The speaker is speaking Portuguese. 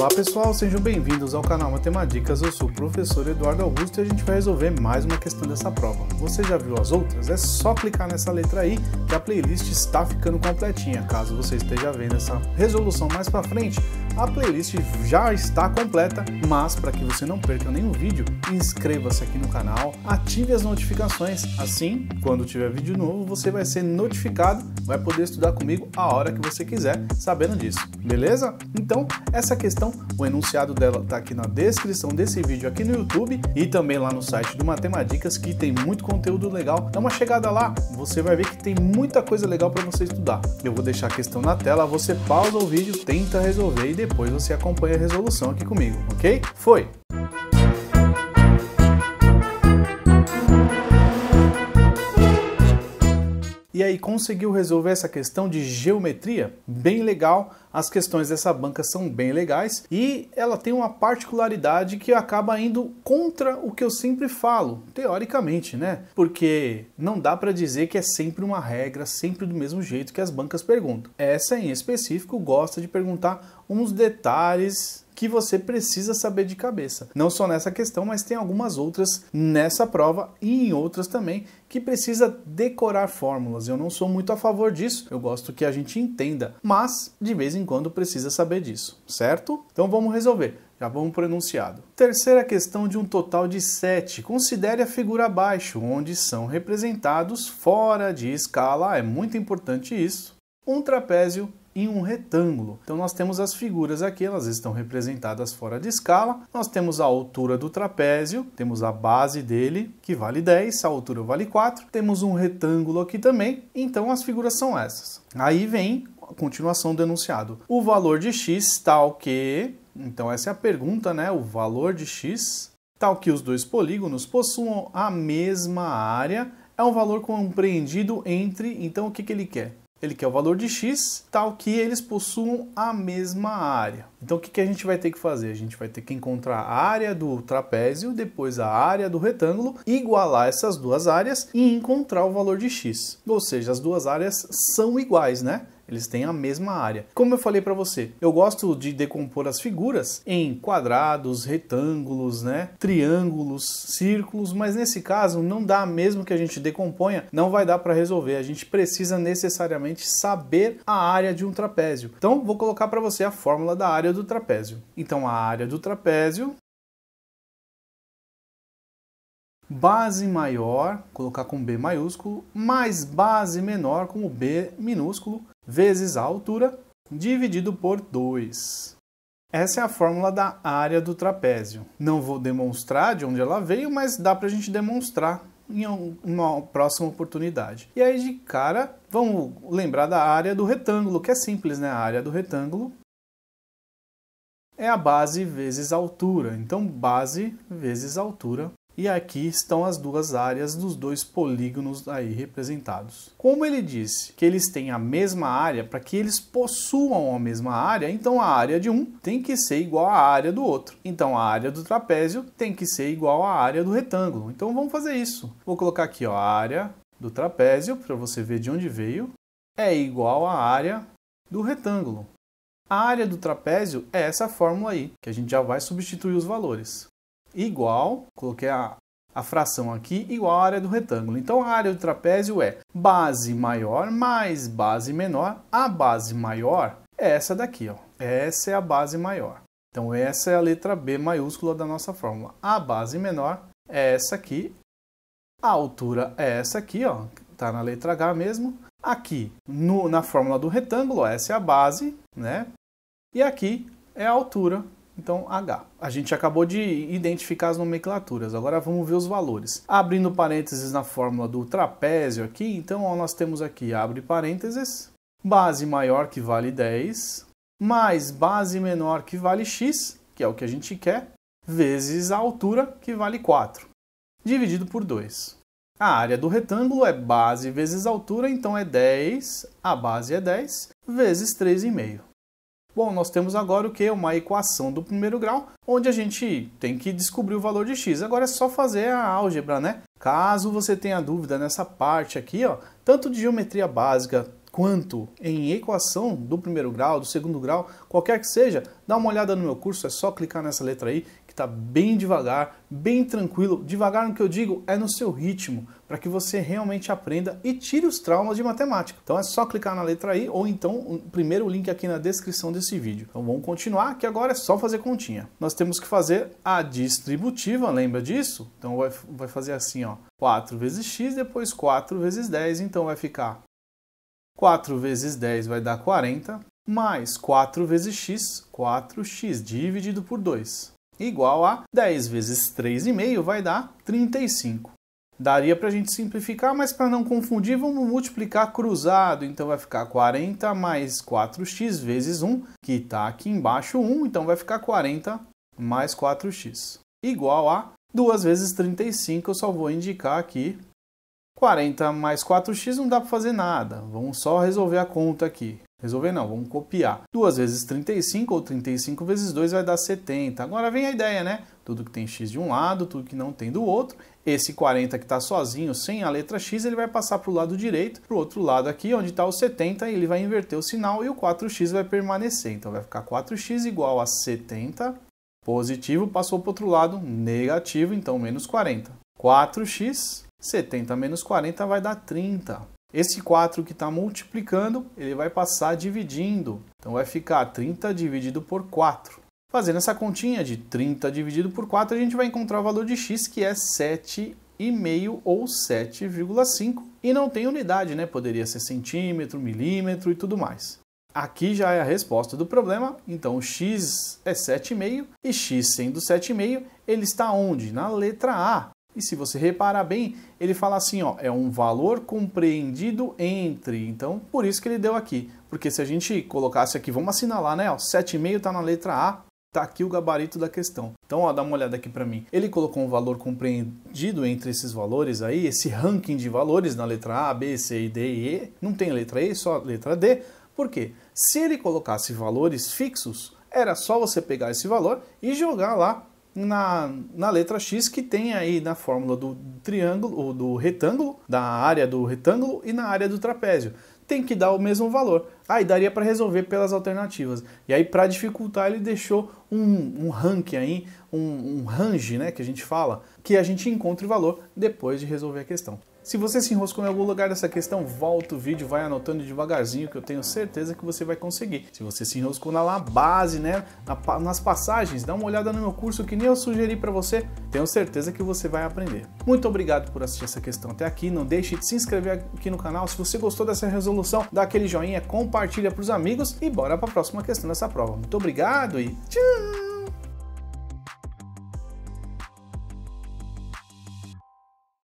Olá pessoal, sejam bem-vindos ao canal Matemáticas, eu sou o professor Eduardo Augusto e a gente vai resolver mais uma questão dessa prova. Você já viu as outras? É só clicar nessa letra aí que a playlist está ficando completinha. Caso você esteja vendo essa resolução mais para frente, a playlist já está completa, mas para que você não perca nenhum vídeo, inscreva-se aqui no canal, ative as notificações, assim, quando tiver vídeo novo, você vai ser notificado, vai poder estudar comigo a hora que você quiser, sabendo disso, beleza? Então, essa questão o enunciado dela está aqui na descrição desse vídeo aqui no YouTube e também lá no site do Matemáticas, que tem muito conteúdo legal. Dá uma chegada lá, você vai ver que tem muita coisa legal para você estudar. Eu vou deixar a questão na tela, você pausa o vídeo, tenta resolver e depois você acompanha a resolução aqui comigo, ok? Foi! e conseguiu resolver essa questão de geometria. Bem legal, as questões dessa banca são bem legais e ela tem uma particularidade que acaba indo contra o que eu sempre falo, teoricamente, né? Porque não dá para dizer que é sempre uma regra, sempre do mesmo jeito que as bancas perguntam. Essa em específico gosta de perguntar uns detalhes que você precisa saber de cabeça. Não só nessa questão, mas tem algumas outras nessa prova e em outras também que precisa decorar fórmulas. Eu não sou muito a favor disso, eu gosto que a gente entenda, mas de vez em quando precisa saber disso, certo? Então vamos resolver. Já vamos para o enunciado. Terceira questão de um total de 7. Considere a figura abaixo, onde são representados fora de escala, é muito importante isso, um trapézio em um retângulo. Então nós temos as figuras aqui, elas estão representadas fora de escala. Nós temos a altura do trapézio, temos a base dele, que vale 10, a altura vale 4. Temos um retângulo aqui também, então as figuras são essas. Aí vem a continuação do enunciado. O valor de x tal que... Então essa é a pergunta, né? O valor de x tal que os dois polígonos possuam a mesma área é um valor compreendido entre... Então o que, que ele quer? Ele quer o valor de x, tal que eles possuam a mesma área. Então o que, a gente vai ter que fazer? A gente vai ter que encontrar a área do trapézio, depois a área do retângulo, igualar essas duas áreas e encontrar o valor de x. Ou seja, as duas áreas são iguais, né? Eles têm a mesma área. Como eu falei para você, eu gosto de decompor as figuras em quadrados, retângulos, né? Triângulos, círculos, mas nesse caso não dá mesmo que a gente decomponha, não vai dar para resolver. A gente precisa necessariamente saber a área de um trapézio. Então, vou colocar para você a fórmula da área do trapézio. Então, a área do trapézio base maior, colocar com B maiúsculo, mais base menor com o B minúsculo, vezes a altura, dividido por 2. Essa é a fórmula da área do trapézio. Não vou demonstrar de onde ela veio, mas dá para a gente demonstrar em uma próxima oportunidade. E aí, de cara, vamos lembrar da área do retângulo, que é simples, né? A área do retângulo é a base vezes a altura. Então, base vezes a altura e aqui estão as duas áreas dos dois polígonos aí representados. Como ele disse que eles têm a mesma área, para que eles possuam a mesma área, então a área de um tem que ser igual à área do outro. Então a área do trapézio tem que ser igual à área do retângulo. Então vamos fazer isso. Vou colocar aqui ó, a área do trapézio, para você ver de onde veio, é igual à área do retângulo. A área do trapézio é essa fórmula aí, que a gente já vai substituir os valores igual, coloquei a, a fração aqui, igual à área do retângulo. Então, a área do trapézio é base maior mais base menor. A base maior é essa daqui, ó. essa é a base maior. Então, essa é a letra B maiúscula da nossa fórmula. A base menor é essa aqui. A altura é essa aqui, ó, tá na letra H mesmo. Aqui, no, na fórmula do retângulo, essa é a base, né? E aqui é a altura então H. A gente acabou de identificar as nomenclaturas, agora vamos ver os valores. Abrindo parênteses na fórmula do trapézio aqui, então ó, nós temos aqui, abre parênteses, base maior que vale 10, mais base menor que vale x, que é o que a gente quer, vezes a altura, que vale 4, dividido por 2. A área do retângulo é base vezes altura, então é 10, a base é 10, vezes 3,5. Bom, nós temos agora o que? Uma equação do primeiro grau, onde a gente tem que descobrir o valor de x. Agora é só fazer a álgebra, né? Caso você tenha dúvida nessa parte aqui, ó, tanto de geometria básica quanto em equação do primeiro grau, do segundo grau, qualquer que seja, dá uma olhada no meu curso, é só clicar nessa letra aí que está bem devagar, bem tranquilo. Devagar no que eu digo é no seu ritmo, para que você realmente aprenda e tire os traumas de matemática. Então é só clicar na letra aí ou então o primeiro link aqui na descrição desse vídeo. Então vamos continuar, que agora é só fazer continha. Nós temos que fazer a distributiva, lembra disso? Então vai, vai fazer assim, ó. 4 vezes x, depois 4 vezes 10, então vai ficar 4 vezes 10 vai dar 40, mais 4 vezes x, 4x dividido por 2, igual a 10 vezes 3,5 vai dar 35. Daria para a gente simplificar, mas para não confundir, vamos multiplicar cruzado. Então vai ficar 40 mais 4x vezes 1, que está aqui embaixo 1, então vai ficar 40 mais 4x, igual a 2 vezes 35, eu só vou indicar aqui 40 mais 4x não dá para fazer nada, vamos só resolver a conta aqui. Resolver não, vamos copiar. 2 vezes 35 ou 35 vezes 2 vai dar 70. Agora vem a ideia, né? Tudo que tem x de um lado, tudo que não tem do outro. Esse 40 que está sozinho, sem a letra x, ele vai passar para o lado direito, para o outro lado aqui, onde está o 70, ele vai inverter o sinal e o 4x vai permanecer. Então vai ficar 4x igual a 70, positivo, passou para o outro lado, negativo, então menos 40. 4x 70 menos 40 vai dar 30. Esse 4 que está multiplicando, ele vai passar dividindo. Então vai ficar 30 dividido por 4. Fazendo essa continha de 30 dividido por 4, a gente vai encontrar o valor de x, que é 7,5 ou 7,5. E não tem unidade, né? Poderia ser centímetro, milímetro e tudo mais. Aqui já é a resposta do problema, então x é 7,5 e x sendo 7,5, ele está onde? Na letra A. E se você reparar bem, ele fala assim, ó, é um valor compreendido entre. Então, por isso que ele deu aqui. Porque se a gente colocasse aqui, vamos assinalar, né? 7,5 está na letra A, Está aqui o gabarito da questão. Então, ó, dá uma olhada aqui para mim. Ele colocou um valor compreendido entre esses valores aí, esse ranking de valores na letra A, B, C, D e E. Não tem letra E, só letra D. Por quê? Se ele colocasse valores fixos, era só você pegar esse valor e jogar lá na, na letra X que tem aí na fórmula do triângulo, ou do retângulo, da área do retângulo e na área do trapézio. Tem que dar o mesmo valor. Aí ah, daria para resolver pelas alternativas. E aí, para dificultar, ele deixou um, um ranking aí, um, um range, né, que a gente fala, que a gente encontra o valor depois de resolver a questão. Se você se enroscou em algum lugar dessa questão, volta o vídeo, vai anotando devagarzinho que eu tenho certeza que você vai conseguir. Se você se enroscou na, base, né, nas passagens, dá uma olhada no meu curso que nem eu sugeri para você, tenho certeza que você vai aprender. Muito obrigado por assistir essa questão até aqui, não deixe de se inscrever aqui no canal. Se você gostou dessa resolução, dá aquele joinha, compartilha compartilha para os amigos e bora para a próxima questão dessa prova. Muito obrigado e tchau!